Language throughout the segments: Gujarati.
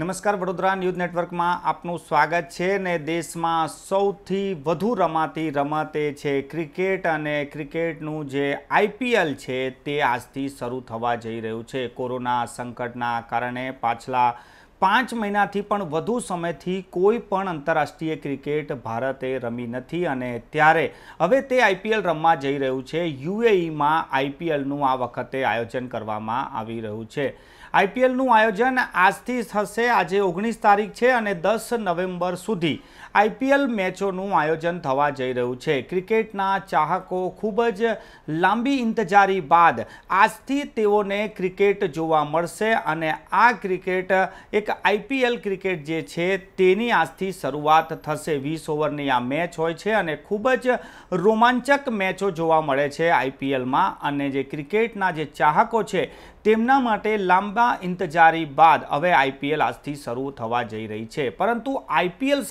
નમસ્કાર વડોદરા ન્યૂઝ નેટવર્કમાં આપનું સ્વાગત છે ને દેશમાં સૌથી વધુ રમાતી રમત એ છે ક્રિકેટ અને ક્રિકેટનું જે આઈપીએલ છે તે આજથી શરૂ થવા જઈ રહ્યું છે કોરોના સંકટના કારણે પાછલા પાંચ મહિનાથી પણ વધુ સમયથી કોઈ પણ આંતરરાષ્ટ્રીય ક્રિકેટ ભારતે રમી નથી અને ત્યારે હવે તે આઈપીએલ રમવા જઈ રહ્યું છે યુએઈમાં આઈપીએલનું આ વખતે આયોજન કરવામાં આવી રહ્યું છે આઈપીએલનું આયોજન આજથી થશે આજે ઓગણીસ તારીખ છે અને દસ નવેમ્બર સુધી આઈપીએલ મેચોનું આયોજન થવા જઈ રહ્યું છે ક્રિકેટના ચાહકો ખૂબ જ લાંબી ઇંતજારી બાદ આજથી તેઓને ક્રિકેટ જોવા મળશે અને આ ક્રિકેટ એક એક આઈપીએલ ક્રિકેટ જે છે તેની આજથી શરૂઆત થશે વીસ ઓવરની આ મેચ હોય છે અને ખૂબ જ રોમાંચક મેચો જોવા મળે છે આઈપીએલમાં અને જે ક્રિકેટના જે ચાહકો છે તેમના માટે લાંબા ઇંતજારી બાદ હવે આઈપીએલ આજથી શરૂ થવા જઈ રહી છે પરંતુ આઈપીએલ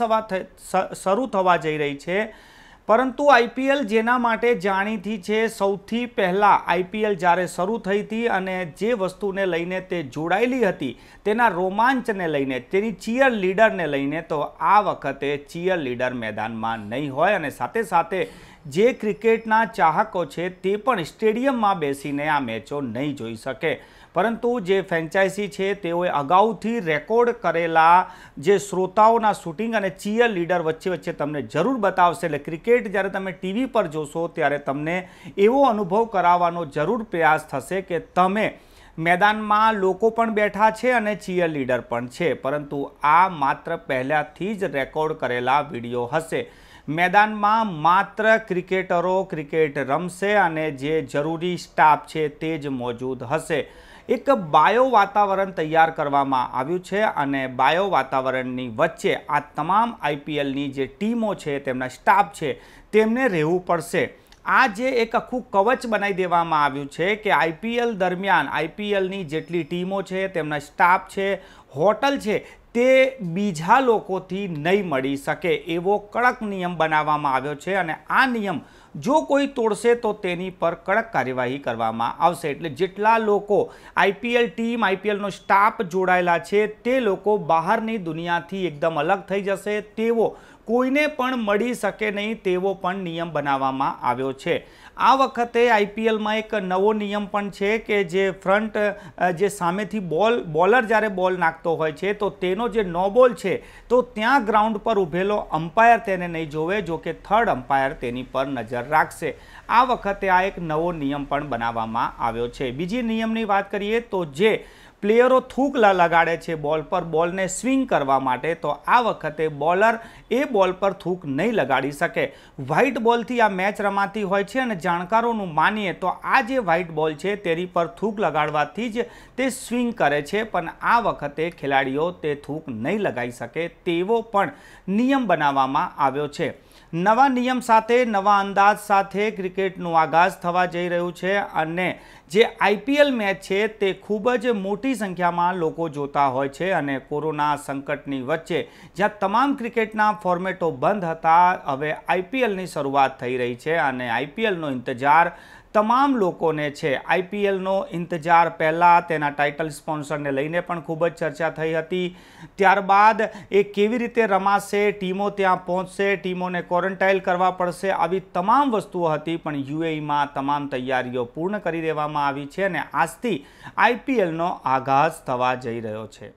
શરૂ થવા જઈ રહી છે પરંતુ આઈપીએલ જેના માટે જાણીતી છે સૌથી પહેલાં આઈપીએલ જ્યારે શરૂ થઈ હતી અને જે વસ્તુને લઈને તે જોડાયેલી હતી તેના રોમાંચને લઈને તેની ચીયર લીડરને લઈને તો આ વખતે ચીયર લીડર મેદાનમાં નહીં હોય અને સાથે સાથે જે ક્રિકેટના ચાહકો છે તે પણ સ્ટેડિયમમાં બેસીને આ મેચો નહીં જોઈ શકે પરંતુ જે ફ્રેન્ચાઇઝી છે તેઓએ અગાઉથી રેકોર્ડ કરેલા જે શ્રોતાઓના શૂટિંગ અને ચીયર લીડર વચ્ચે વચ્ચે તમને જરૂર બતાવશે એટલે ક્રિકેટ જ્યારે તમે ટીવી પર જોશો ત્યારે તમને એવો અનુભવ કરાવવાનો જરૂર પ્રયાસ થશે કે તમે મેદાનમાં લોકો પણ બેઠા છે અને ચીયર લીડર પણ છે પરંતુ આ માત્ર પહેલાંથી જ રેકોર્ડ કરેલા વિડીયો હશે મેદાનમાં માત્ર ક્રિકેટરો ક્રિકેટ રમશે અને જે જરૂરી સ્ટાફ છે તે જ મોજૂદ હશે એક બાયો વાતાવરણ તૈયાર કરવામાં આવ્યું છે અને બાયો વાતાવરણની વચ્ચે આ તમામ આઈપીએલની જે ટીમો છે તેમના સ્ટાફ છે તેમને રહેવું પડશે આ જે એક આખું કવચ બનાવી દેવામાં આવ્યું છે કે આઈપીએલ દરમિયાન આઈપીએલની જેટલી ટીમો છે તેમના સ્ટાફ છે હોટલ છે તે બીજા લોકોથી નહીં મળી શકે એવો કડક નિયમ બનાવવામાં આવ્યો છે અને આ નિયમ જો કોઈ તોડશે તો તેની પર કડક કાર્યવાહી કરવામાં આવશે એટલે જેટલા લોકો આઈપીએલ ટીમ આઈપીએલનો સ્ટાફ જોડાયેલા છે તે લોકો બહારની દુનિયાથી એકદમ અલગ થઈ જશે તેઓ કોઈને પણ મળી શકે નહીં તેવો પણ નિયમ બનાવવામાં આવ્યો છે આ વખતે આઈપીએલમાં એક નવો નિયમ પણ છે કે જે ફ્રન્ટ જે સામેથી બોલ બોલર જ્યારે બોલ નાખતો હોય છે તો તેનો જે નો બોલ છે તો ત્યાં ગ્રાઉન્ડ પર ઊભેલો અમ્પાયર તેને નહીં જોવે જો કે થર્ડ અમ્પાયર તેની પર નજર રાખશે આ વખતે આ એક નવો નિયમ પણ બનાવવામાં આવ્યો છે બીજી નિયમની વાત કરીએ તો જે પ્લેયરો થૂક લગાડે છે બોલ પર બોલને સ્વિંગ કરવા માટે તો આ વખતે બોલર એ બોલ પર થૂક નહીં લગાડી શકે વ્હાઇટ બોલથી આ મેચ રમાતી હોય છે અને જાણકારોનું માનીએ તો આ જે વ્હાઇટ બોલ છે તેની પર થૂક લગાડવાથી જ તે સ્વિંગ કરે છે પણ આ વખતે ખેલાડીઓ તે થૂક નહીં લગાવી શકે તેવો પણ નિયમ બનાવવામાં આવ્યો છે નવા નિયમ સાથે નવા અંદાજ સાથે ક્રિકેટનું આગાઝ થવા જઈ રહ્યું છે અને જે આઈપીએલ મેચ છે તે ખૂબ જ મોટી સંખ્યામાં લોકો જોતા હોય છે અને કોરોના સંકટની વચ્ચે જ્યાં તમામ ક્રિકેટના ફોર્મેટો બંધ હતા હવે આઈપીએલની શરૂઆત થઈ રહી છે અને આઈપીએલનો ઇંતજાર તમામ લોકોને છે આઈપીએલનો ઇંતજાર પહેલાં તેના ટાઇટલ સ્પોન્સરને લઈને પણ ખૂબ જ ચર્ચા થઈ હતી ત્યારબાદ એ કેવી રીતે રમાશે ટીમો ત્યાં પહોંચશે ટીમોને ક્વોરન્ટાઇલ કરવા પડશે આવી તમામ વસ્તુઓ હતી પણ યુએઈમાં તમામ તૈયારીઓ પૂર્ણ કરી દેવામાં આવી છે અને આજથી આઈપીએલનો આઘાત થવા જઈ રહ્યો છે